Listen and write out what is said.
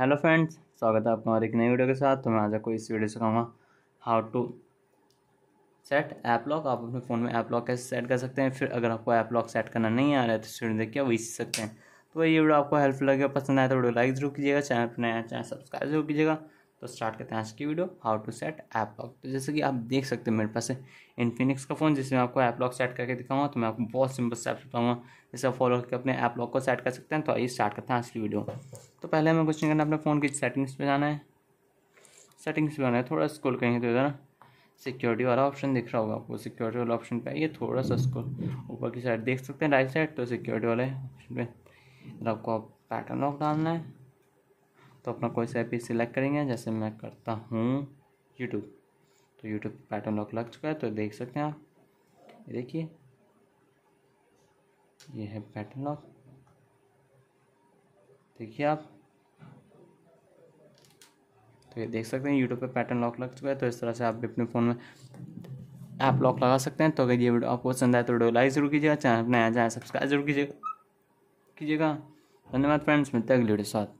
hello friends स्वागत है आपका हमारे एक नई वीडियो के साथ तो मैं आज आपको इस वीडियो से कहूँगा how to set app lock आप अपने फ़ोन में ऐप लॉक कैसे सेट कर सकते हैं फिर अगर आपको ऐप लॉक सेट करना नहीं आ रहा है तो स्टूडेंट देखिए वही सीख सकते हैं तो ये वीडियो आपको हेल्पफुल लगेगा पसंद आए तो वीडियो लाइक जरूर कीजिएगा चैनल पर नया चैनल सब्सक्राइब जरूर कीजिएगा तो स्टार्ट करते हैं आज की video how to set app lock तो जैसे कि आप देख सकते हैं मेरे पास इनफिनिक्स का फ़ोन जिसमें आपको ऐप लॉक सेट करके दिखाऊंगा तो मैं आपको बहुत सिंपल स्टेप्स बताऊँगा जिससे आप फॉलो करके अपने ऐप लॉक को सेट कर सकते हैं तो आइए स्टार्ट करते हैं आज की वीडियो तो पहले हमें कुछ नहीं करना अपने फ़ोन की सेटिंग्स पे जाना है सेटिंग्स पे जाना है थोड़ा स्कूल कहीं तो इधर सिक्योरिटी वाला ऑप्शन दिख रहा होगा आपको सिक्योरिटी वाला ऑप्शन पे आइए थोड़ा सा स्कूल ऊपर की साइड देख सकते हैं राइट साइड तो सिक्योरिटी वाले ऑप्शन पे इधर आपको पैटर्न लॉक डालना है तो अपना कोई सा पी सिलेक्ट करेंगे जैसे मैं करता हूँ यूट्यूब तो यूट्यूब पैटर्न लॉक लग चुका है तो देख सकते हैं आप देखिए ये है पैटर्न लॉक देखिए आप तो ये देख सकते हैं यूट्यूब पे पैटर्न लॉक लग चुका है तो इस तरह से आप भी अपने फ़ोन में ऐप लॉक लगा सकते हैं तो अगर ये वीडियो आपको पसंद आए तो वीडियो लाइक जरूर कीजिएगा चैनल नया तो चैनल सब्सक्राइब जरूर कीजिएगा कीजिएगा धन्यवाद फ्रेंड्स मिलते हैं अगली वीडियो साथ